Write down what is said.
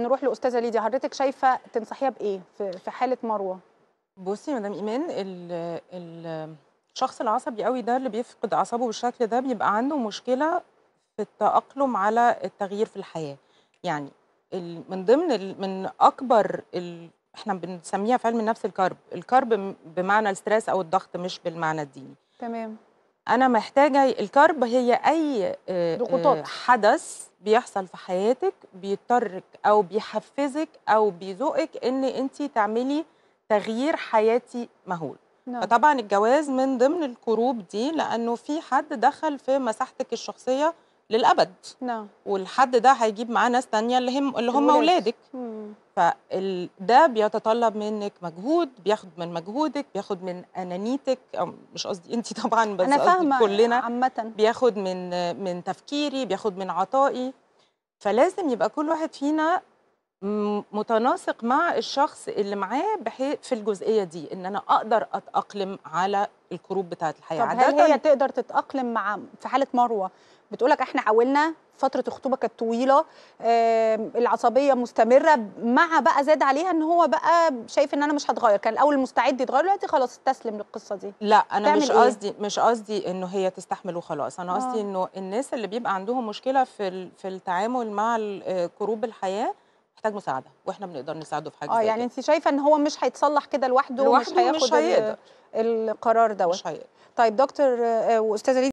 نروح لاستاذه ليديا حضرتك شايفه تنصحيها بايه في حاله مروه بصي يا مدام ايمان الشخص العصبي قوي ده اللي بيفقد اعصابه بالشكل ده بيبقى عنده مشكله في التاقلم على التغيير في الحياه يعني من ضمن من اكبر احنا بنسميها في علم النفس الكرب الكرب بمعنى الستريس او الضغط مش بالمعنى الديني تمام انا محتاجه الكرب هي اي آه، ضغوطات آه، حدث بيحصل في حياتك بيضطرك او بيحفزك او بيزقك ان انت تعملي تغيير حياتي مهول نعم. فطبعا الجواز من ضمن الكروب دي لانه في حد دخل في مساحتك الشخصيه للابد نعم والحد ده هيجيب معاه ناس تانية اللي هم اللي هم اولادك فده بيتطلب منك مجهود بياخد من مجهودك بياخد من انانيتك او مش قصدي انت طبعا بس أنا فاهمة كلنا عامة بياخد من من تفكيري بياخد من عطائي فلازم يبقى كل واحد فينا متناسق مع الشخص اللي معاه بحيث في الجزئيه دي ان انا اقدر اتاقلم على الكروب بتاعه الحياه طب هل هي تقدر تتاقلم مع في حاله مروه بتقولك احنا حاولنا فتره الخطوبه كانت طويله العصبيه مستمره مع بقى زاد عليها ان هو بقى شايف ان انا مش هتغير كان الاول مستعد يتغير دلوقتي خلاص استسلم للقصه دي لا انا مش إيه؟ قصدي إيه؟ مش قصدي انه هي تستحمل وخلاص انا آه. قصدي آه. انه الناس اللي بيبقى عندهم مشكله في في التعامل مع آه، كروب الحياه محتاج مساعده واحنا بنقدر نساعده في حاجه اه يعني انت شايفه ان هو مش هيتصلح كده لوحده, لوحده ومش هياخد مش هيقدر القرار دوت مش هيقدر طيب دكتور واستاذه آه،